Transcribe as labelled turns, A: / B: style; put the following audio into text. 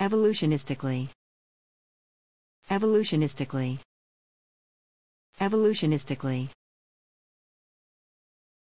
A: evolutionistically evolutionistically evolutionistically